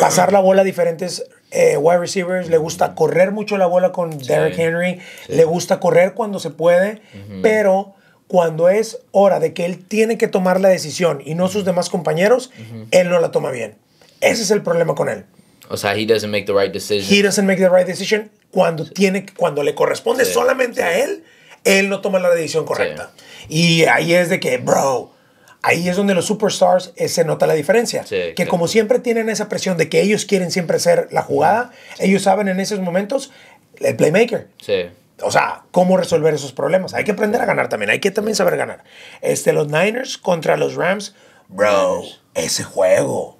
pasar la bola a diferentes eh, wide receivers, le gusta correr mucho la bola con Derrick Henry, le gusta correr cuando se puede, pero cuando es hora de que él tiene que tomar la decisión y no sus demás compañeros, él no la toma bien. Ese es el problema con él. O sea, he doesn't make the right decision. He doesn't make the right decision cuando tiene cuando le corresponde solamente a él, él no toma la decisión correcta. Y ahí es de que, bro, ahí es donde los superstars eh, se nota la diferencia. que como siempre tienen esa presión de que ellos quieren siempre hacer la jugada, ellos saben en esos momentos el playmaker. O sea, cómo resolver esos problemas. Hay que aprender a ganar también. Hay que también saber ganar. Este, los Niners contra los Rams. Bro, ese juego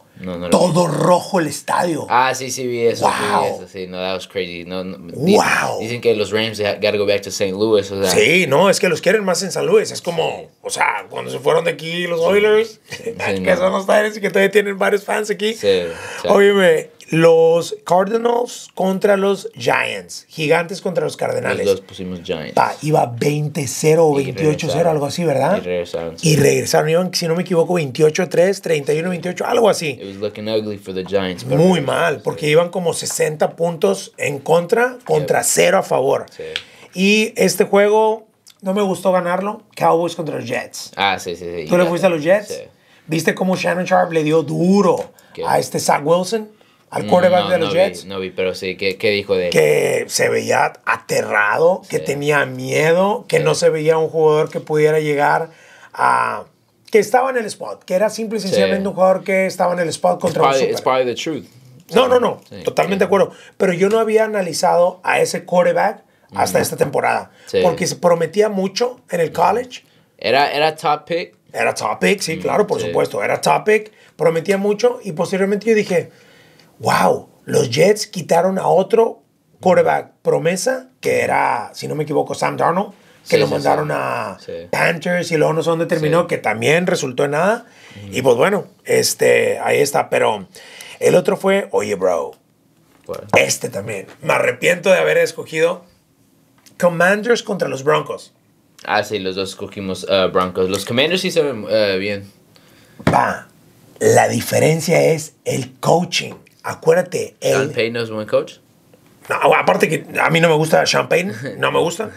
todo rojo el estadio. Ah, sí, sí, vi eso. Wow. eso, sí. No, that was crazy. No, wow. Dicen que los Rams gotta go back to St. Louis. Sí, no, es que los quieren más en St. Louis. Es como, o sea, cuando se fueron de aquí los Oilers, que son los Tigers y que todavía tienen varios fans aquí. Sí, Óyeme, los Cardinals contra los Giants. Gigantes contra los Cardenales. Los pusimos Giants. iba 20-0 o 28-0, algo así, ¿verdad? Y regresaron. si no me equivoco, 28-3, 31-28, algo así. was looking ugly for Giants. Muy mal, porque iban como 60 puntos en contra, contra 0 a favor. Sí. Y este juego no me gustó ganarlo. Cowboys contra los Jets. Ah, sí, sí, sí. ¿Tú le fuiste a los Jets? Sí. ¿Viste cómo Shannon Sharp le dio duro a este Zach Wilson? al quarterback de los Jets. no vi, pero sí, ¿qué, ¿qué, dijo de él? Que se veía aterrado, que tenía miedo, que no se veía un jugador que pudiera llegar a... Que estaba en el spot, que era simple y sencillamente un jugador que estaba en el spot contra it's super. It's No, no, no, totalmente de acuerdo. Pero yo no había analizado a ese quarterback hasta esta temporada, porque se prometía mucho en el college. Era, era top pick. Era top pick, sí, claro, por supuesto. Era top pick, prometía mucho y posteriormente yo dije, wow, los Jets quitaron a otro quarterback promesa, que era, si no me equivoco, Sam Darnold, que lo mandaron a Panthers y luego no sé dónde terminó, que también resultó en nada. Y pues bueno, este, ahí está. Pero el otro fue, oye, bro, este también. Me arrepiento de haber escogido Commanders contra los Broncos. Ah, sí, los dos escogimos uh, Broncos. Los Commanders sí se ven uh, bien. Va, la diferencia es el coaching acuérdate. El... Sean Payne no es buen coach. aparte que a mí no me gusta Sean Payne, no me gusta.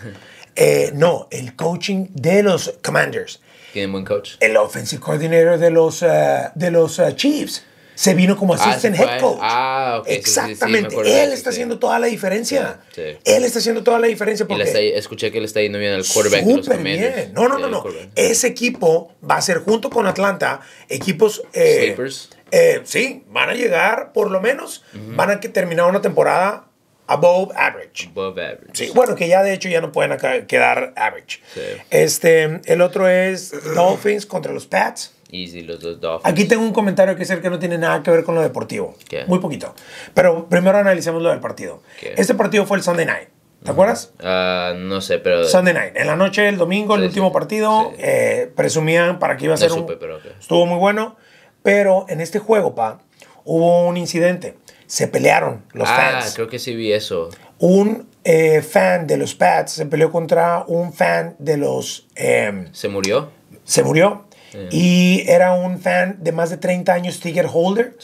Eh, no, el coaching de los Commanders. ¿Quién es buen coach? El offensive coordinator de los, eh, de los eh, Chiefs. Se vino como ah, assistant head coach. Ah, ok. Exactamente. él está haciendo toda la diferencia. Él está haciendo toda la diferencia. Porque escuché que le está yendo bien al quarterback. No, no, no. no. Ese equipo va a ser junto con Atlanta, equipos. Eh, eh, sí, van a llegar, por lo menos, van a que terminar una temporada above average. Above average. Sí, bueno, que ya de hecho ya no pueden quedar average. Este, el otro es Dolphins contra los Pats. Easy, los dos Dolphins. Aquí tengo un comentario que el que no tiene nada que ver con lo deportivo. Muy poquito. Pero primero analicemos lo del partido. Este partido fue el Sunday night. ¿Te acuerdas? Ah, no sé, pero. Sunday night. En la noche, del domingo, el último partido. Eh, presumían para que iba a ser. un... pero Estuvo muy bueno. Pero en este juego, pa, hubo un incidente. Se pelearon los ah, fans. Ah, creo que sí vi eso. Un eh, fan de los Pats se peleó contra un fan de los... Em, ¿Se murió? Se murió. Eh. Y era un fan de más de 30 años, Tiger Holder.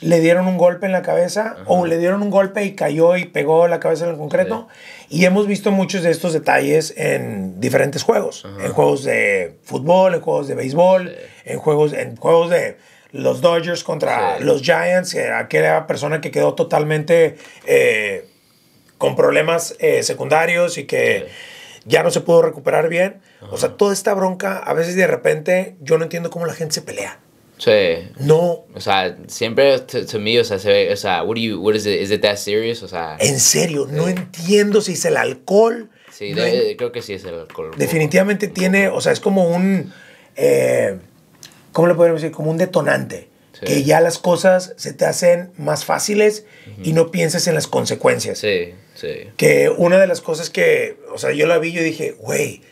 Le dieron un golpe en la cabeza o le dieron un golpe y cayó y pegó la cabeza en el concreto. Y hemos visto muchos de estos detalles en diferentes juegos. En juegos de fútbol, en juegos de béisbol, en, juegos, en juegos de los Dodgers contra los Giants, eh, aquella persona que quedó totalmente eh, con problemas eh, secundarios y que ya no se pudo recuperar bien. O sea, toda esta bronca, a veces de repente yo no entiendo cómo la gente se pelea. Sí. No. O sea, siempre to, mí, o sea, se o sea, what do you, what is it, is it that serious? En serio, no entiendo si es el alcohol. Sí, creo que sí es el alcohol. Definitivamente tiene, o sea, es como un, ¿cómo le podemos decir? Como un detonante. Que ya las cosas se te hacen más fáciles y no piensas en las consecuencias. Sí, sí. Que una de las cosas que, o sea, yo la vi, yo dije, güey,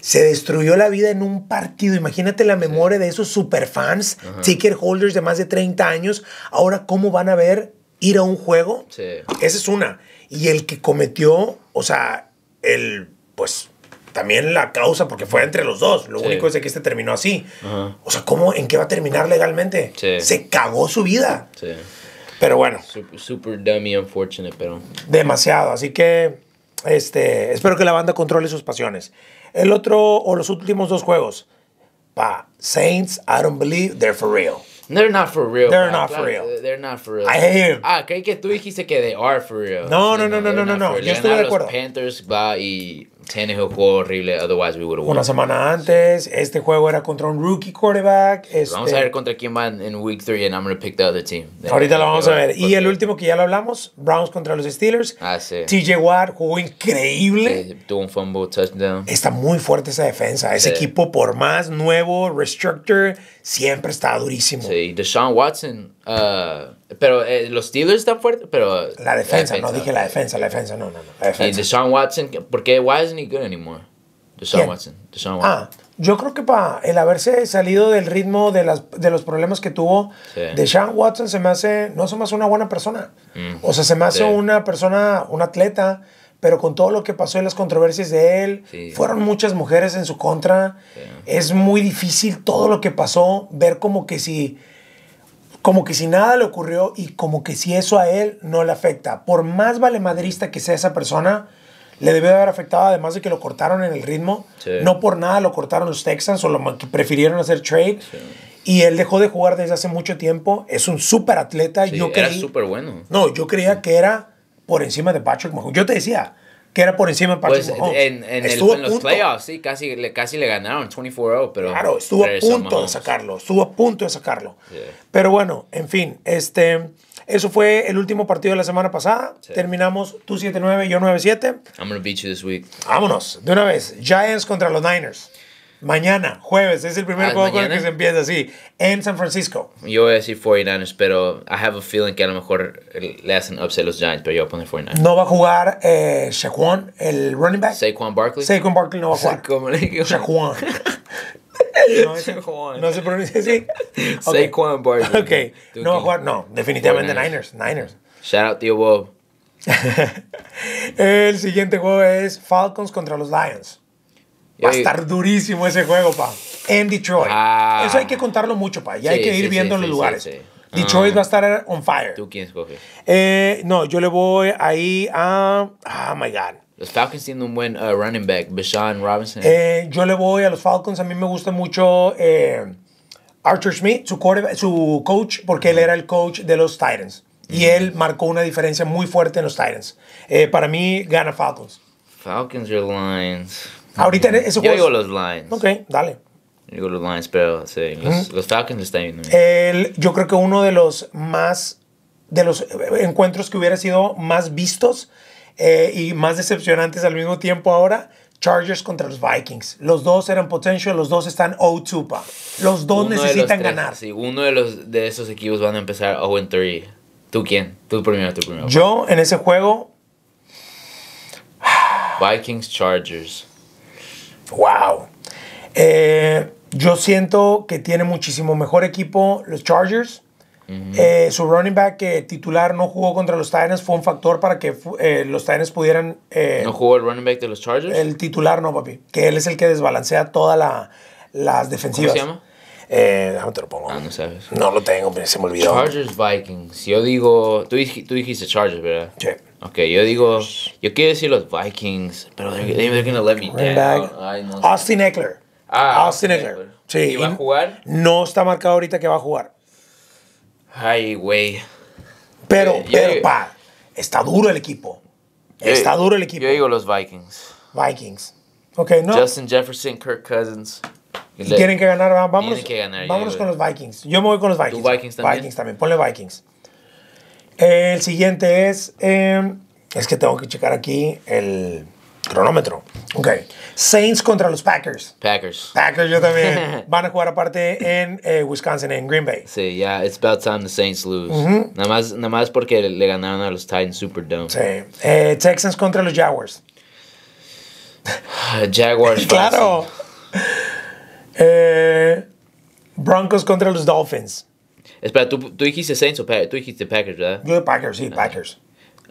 se destruyó la vida en un partido. Imagínate la memoria de esos superfans, ticket holders de más de 30 años. Ahora, ¿cómo van a ver ir a un juego? Sí. Esa es una. Y el que cometió, o sea, el, pues, también la causa, porque fue entre los dos. Lo único es que este terminó así. O sea, ¿cómo, ¿en qué va a terminar legalmente? Se cagó su vida. Pero bueno. Super, dummy, unfortunate, pero. Demasiado. Así que. Este, espero que la banda controle sus pasiones. El otro, o los últimos dos juegos. Pa, Saints, I don't believe they're for real. They're not for real. They're not for real. They're not for real. I Ah, creí que tú dijiste que they are for real. No, no, no, no, no, no. no. Yo estoy de acuerdo. Los Panthers va y un juego horrible, otherwise we would have won. Una semana antes, este juego era contra un rookie quarterback. Vamos a este ver contra quién va en Week Three and I'm going to pick the other team. Ahorita lo vamos a ver. Y el último que ya lo hablamos, Browns contra los Steelers. Ah, sí. TJ Watt jugó increíble. tuvo un fumble, touchdown. Está muy fuerte esa defensa. Ese equipo, por más nuevo, restructure, siempre está durísimo. Sí, Deshaun Watson Uh, pero eh, los Steelers están fuertes, pero... La eh, defensa, eh, no, dije la defensa, la defensa, no, no, no. La defensa. Y Deshaun Watson, ¿por qué? Why isn't he good anymore? Deshaun Watson. Ah, yo creo que para el haberse salido del ritmo de, las, de los problemas que tuvo, de Deshaun Watson se me hace, no se más una buena persona. Mm. o sea, se me hace una persona, un atleta, pero con todo lo que pasó y las controversias de él, fueron muchas mujeres en su contra. Es muy difícil todo lo que pasó, ver como que si como que si nada le ocurrió y como que si eso a él no le afecta. Por más valemadrista que sea esa persona, le debe haber afectado, además de que lo cortaron en el ritmo. No por nada lo cortaron los Texans o lo prefirieron hacer trade. Y él dejó de jugar desde hace mucho tiempo. Es un súper atleta. Sí, yo creí, era súper bueno. No, yo creía que era por encima de Patrick Mahomes. Yo te decía, que era por encima de Patrick pues, Mahomes. En, en, el, en los playoffs, sí, casi, le, casi le ganaron 24-0, pero. Claro, estuvo a punto de sacarlo, estuvo a punto de sacarlo. Pero bueno, en fin, este. Eso fue el último partido de la semana pasada. Terminamos tú 7-9, yo 9-7. I'm gonna beat you this week. Vámonos, de una vez. Giants contra los Niners. Mañana, jueves, es el primer ah, juego con el que se empieza así, en San Francisco. Yo voy a decir 49ers, pero I have a feeling que a lo mejor le hacen upset los Giants, pero yo voy a poner 49ers. No va a jugar eh, Shaquan, el running back. Saquon Barkley. Saquon Barkley no va a jugar. Shaquan. No, es, no se pronuncia así. Okay. Saquon Barkley. Ok, no va a jugar, no, definitivamente Niners. Niners. Shout out, tío Bob. el siguiente juego es Falcons contra los Lions. Va a estar durísimo ese juego, pa. En Detroit. Ah. Eso hay que contarlo mucho, pa. Y hay que ir viendo los lugares. Detroit ah. va a estar on fire. ¿Tú eh, no, yo le voy ahí a. Ah, oh my God. Los Falcons tienen un buen uh, running back, Bashan Robinson. Eh, yo le voy a los Falcons. A mí me gusta mucho eh, Archer Smith, su, coach, porque él era el coach de los Titans. Y él marcó una diferencia muy fuerte en los Titans. para mí, gana Falcons. Falcons or Lions. Ah, ahorita juego Yo digo los Lions. Ok, dale. Yo digo los Lions, pero sí. Los, Falcons están El, yo creo que uno de los más. de los encuentros que hubiera sido más vistos eh, y más decepcionantes al mismo tiempo ahora. Chargers contra los Vikings. Los dos eran potential, los dos están o 2 Los dos necesitan ganar. si uno de, los, de esos equipos van a empezar o 3 ¿Tú quién? Tú primero, tú primero. Yo en ese juego. Vikings Chargers. Wow. Eh, yo siento que tiene muchísimo mejor equipo los Chargers. Eh, su running back titular no jugó contra los Titans fue un factor para que eh, los Titans pudieran... Eh, ¿No jugó el running back de los Chargers? El titular no, papi. Que él es el que desbalancea todas la, las defensivas. ¿Cómo se llama? Eh, déjame te lo pongo. Ah, no sabes. No lo tengo, se me olvidó. Chargers Vikings. Yo digo. Tú, tú dijiste Chargers, ¿verdad? Sí. Ok, yo digo, yo quiero decir los Vikings, pero they're, they're gonna let me down. Austin Eckler. Ah, Austin Eckler. Pues. Sí. va a jugar? No está marcado ahorita que va a jugar. Ay, güey. Pero, eh, pero, pa, está duro el equipo. está duro el equipo. Yo digo los Vikings. Vikings. Ok, no. Justin Jefferson, Kirk Cousins. Y tienen que ganar, vámonos, vámonos con los Vikings. Yo me voy con los Vikings. Vikings también? Vikings también, ponle Vikings. El siguiente es, em, es que tengo que checar aquí el cronómetro. Ok. Saints contra los Packers. Packers. Packers, yo también. Van a jugar aparte en eh, Wisconsin, en Green Bay. Sí, ya, yeah, it's about time the Saints lose. nada, más, porque le ganaron a los Titans super dumb. Sí. Eh, Texans contra los Jaguars. Ah, Jaguars. claro. Eh, Broncos contra los Dolphins. Espera, tú, tú dijiste Saints o Packers, tú dijiste Packers, ¿verdad? Yo de Packers, sí, ah. Packers.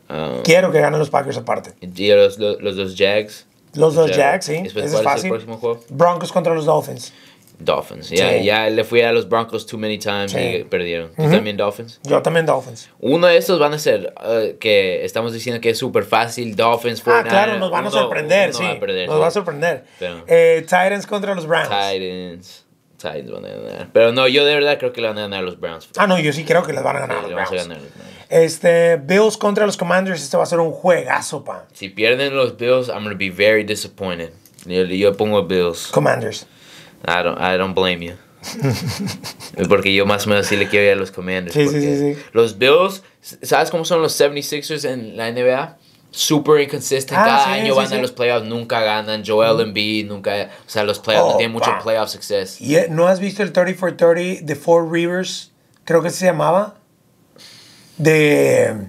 Ah. Quiero que ganen los Packers aparte. Y los, los, dos Jags. Los dos Jags, sí. es fácil. el próximo juego? Broncos contra los Dolphins. Dolphins, ya, ya le fui a los Broncos too many times y perdieron. ¿Tú también Dolphins? Yo también Dolphins. Uno de estos van a ser ah, que estamos diciendo que es súper fácil, Dolphins, Ah, claro, nos van a sorprender, sí. nos va a sorprender. Eh, Titans contra los Browns. Titans van a ganar. Pero no, yo de verdad creo que le van a ganar los Browns. Ah, no, yo sí creo que les van a ganar, los Browns. Este, Bills contra los Commanders, este va a ser un juegazo, pa. Si pierden los Bills, I'm going to be very disappointed. Yo, pongo Bills. Commanders. I don't, I don't blame you. porque yo más o menos sí le quiero ir a los Commanders. sí, sí, sí. Los Bills, ¿sabes cómo son los 76ers en la NBA? super inconsistent. Ah, Cada año van a los playoffs, nunca ganan. Joel mm. Embiid nunca, o sea, los playoffs, no oh, tienen mucho playoff success. ¿Y eh, no has visto el 30 for 30 de Four Rivers? Creo que se llamaba. De,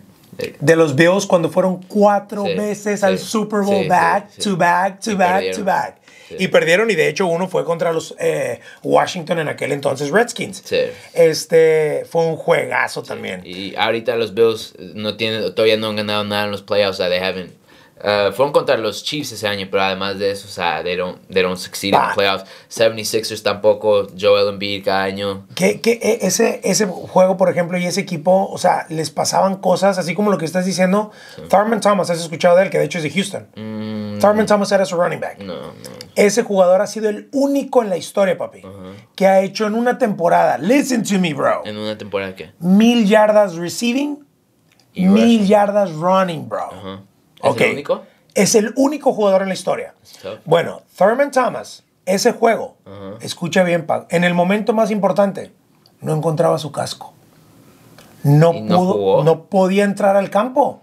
de los Bills cuando fueron cuatro veces al Super Bowl back, to back, to back, to back y perdieron y de hecho uno fue contra los eh, Washington en aquel entonces Redskins. Sí. Este fue un juegazo también. Y ahorita los Bills no tienen todavía no han ganado nada en los playoffs, o sea, they haven't eh, fueron contra los Chiefs ese año, pero además de eso, o sea, they don't, succeed in the playoffs. 76ers tampoco, Joel Embiid cada año. E, ese, ese juego, por ejemplo, y ese equipo, o sea, les pasaban cosas, así como lo que estás diciendo. Thurman Thomas, has escuchado de él, que de hecho es de Houston. Mm, Thurman Thomas era su running back. No, Ese jugador ha sido el único en la historia, papi, que ha hecho en una temporada, listen to me, bro. ¿En una temporada qué? Mil yardas receiving, y mil yardas running, bro. ¿Es el único? Es el único jugador en la historia. Bueno, Thurman Thomas, ese juego, escucha bien, Pac, en el momento más importante, no encontraba su casco. No, pudo, no podía entrar al campo.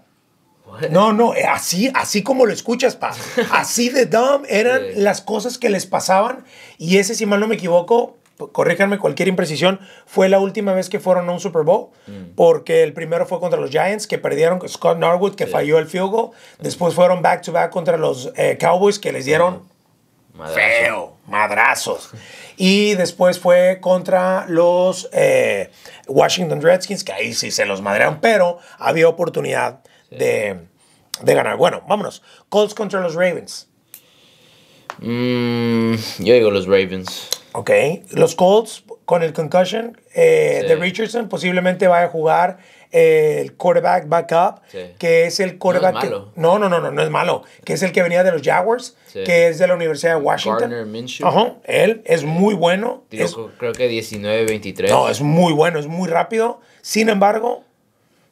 No, no, eh, así, así como lo escuchas, pa. Así de dumb eran las cosas que les pasaban. Y ese, si mal no me equivoco, corríjanme cualquier imprecisión, fue la última vez que fueron a un Super Bowl, mm. porque el primero fue contra los Giants, que perdieron Scott Norwood, que falló el field después fueron back-to-back contra los eh, Cowboys, que les mm. dieron feo, madrazos. y después fue contra los eh, Washington Redskins, que ahí sí se los madrearon, pero había oportunidad de, ganar. Bueno, vámonos. Colts contra los Ravens. Mm, yo digo los Ravens. Okay, Los Colts con el concussion eh, de Richardson posiblemente vaya a jugar eh, el quarterback backup, que es el quarterback. No, no, no, no, no, es malo. Que es el que venía de los Jaguars, que es de la Universidad de Washington. Ajá, él es muy bueno. creo que 19, 23. No, es muy bueno, es muy rápido. Sin embargo,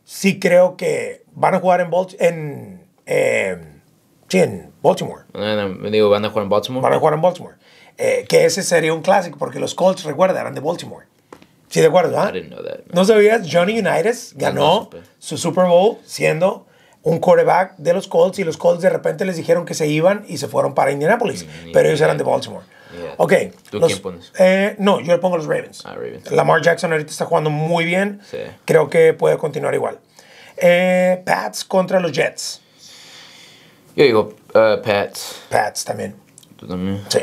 sí creo que van a jugar en, eh, en, Baltimore. No, digo, van a jugar en Baltimore. Van a jugar en Baltimore. Eh, que ese sería un clásico, porque los Colts, recuerda, eran de Baltimore. Sí, de acuerdo, ¿ah? ¿No sabías? Johnny Unitas ganó su Super Bowl siendo un quarterback de los Colts y los Colts de repente les dijeron que se iban y se fueron para Indianapolis, mm, pero ellos eran de Baltimore. Ok. ¿Tú pones? Eh, no, yo le pongo los Ravens. Ah, Lamar Jackson ahorita está jugando muy bien. Creo que puede continuar igual. Eh, Pats contra los Jets. Yo digo Pats. Pats también. ¿Tú también? Sí.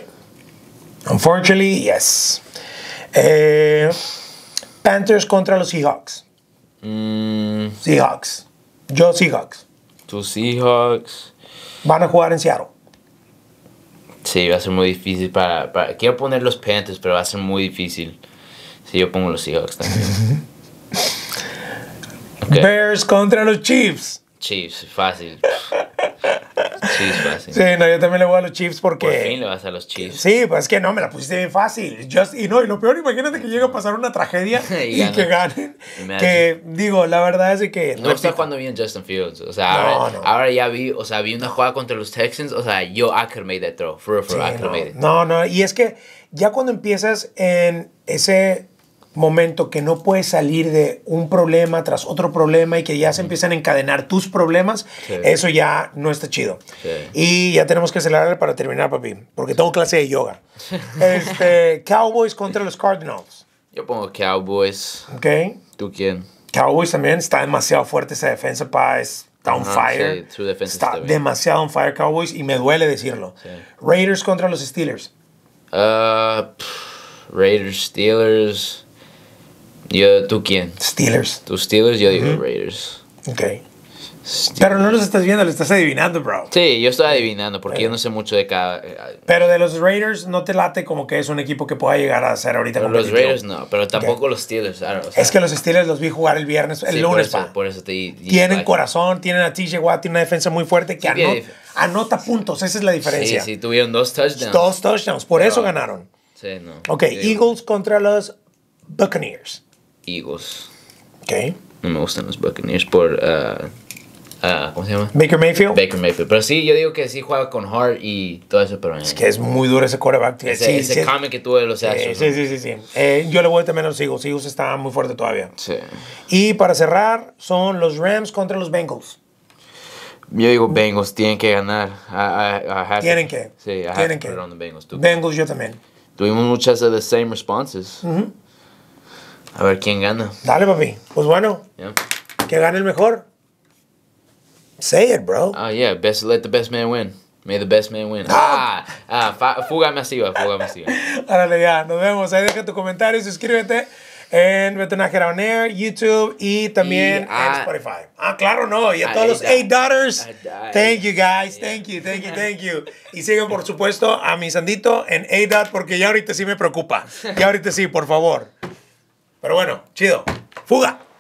Unfortunately, yes. Eh, Panthers contra los Seahawks. Mm. Seahawks. Yo Seahawks. Tus Seahawks. Van a jugar en Seattle. Sí, va a ser muy difícil para, Quiero poner los Panthers, pero va a ser muy difícil. Si yo pongo los Seahawks también. Bears contra los Chiefs. Chiefs, fácil. Sí. no, yo también le voy a los Chiefs porque. Por fin le vas a los Chiefs. Sí, pues es que no, me la pusiste bien fácil. Just, y no, y lo peor, imagínate que llega a pasar una tragedia y, que ganen. Que digo, la verdad es que. No sé cuando vi en Justin Fields. O sea, ahora, ya vi, o sea, vi una jugada contra los Texans. O sea, yo I could made that throw. For, for I it. No, no, y es que ya cuando empiezas en ese momento que no puedes salir de un problema tras otro problema y que ya se empiezan a encadenar tus problemas, eso ya no está chido. Y ya tenemos que acelerar para terminar, papi, porque tengo clase de yoga. Este, Cowboys contra los Cardinals. Yo pongo Cowboys. ¿Tú quién? Cowboys también. Está demasiado fuerte esa defensa, pa. Está fire. está demasiado on fire Cowboys y me duele decirlo. Raiders contra los Steelers. Uh, Raiders, Steelers. Yo, ¿Tú quién? Steelers. ¿Tú Steelers? Yo digo Raiders. Ok. Pero no los estás viendo, los estás adivinando, bro. Sí, yo estoy adivinando porque yo no sé mucho de cada. Eh, ah. Pero de los Raiders no te late como que es un equipo que pueda llegar a ser ahorita. con los Raiders no, pero tampoco los Steelers. Ah, es que los Steelers los vi jugar el viernes, el lunes, por eso, Por eso te, tienen corazón, tienen a TJ Watt, tienen una defensa muy fuerte que anota, puntos, esa es la diferencia. Sí, sí, tuvieron dos touchdowns. Dos touchdowns, por eso ganaron. Sí, no. Ok, Eagles contra los Buccaneers. Eagles. Ok. No me gustan los Buccaneers por. Uh, uh, ¿Cómo se llama? Baker Mayfield. Baker Mayfield. Pero sí, yo digo que sí juega con Hart y todo eso, pero. Es que es muy duro ese quarterback. sí, ese sí, que tuve de los sí, sí, sí. sí. Eh, yo le voy a tener a los Eagles. Eagles está muy fuerte todavía. Sí. Y para cerrar, son los Rams contra los Bengals. Yo digo Bengals, tienen que ganar. I, I, tienen to, que. Sí, tienen que. Bengals, Bengals, yo también. Tuvimos muchas de uh, the same responses. Uh a ver quién gana. Dale, papi. Pues bueno. Que gane el mejor. Say it, bro. Ah, yeah. Best, let the best man win. May the best man win. Ah, ah, fuga masiva, fuga masiva. Árale, ya, nos vemos. Ahí deja tu comentario y suscríbete en Betuna On Air, YouTube y también en ah. Spotify. Ah, claro, no. Y a todos los eight daughters. Thank you, guys. Thank you, thank you, thank you. Y sigan, por supuesto, a mi Sandito en Daughters porque ya ahorita sí me preocupa. Ya ahorita sí, por favor. Pero bueno, chido. ¡Fuga!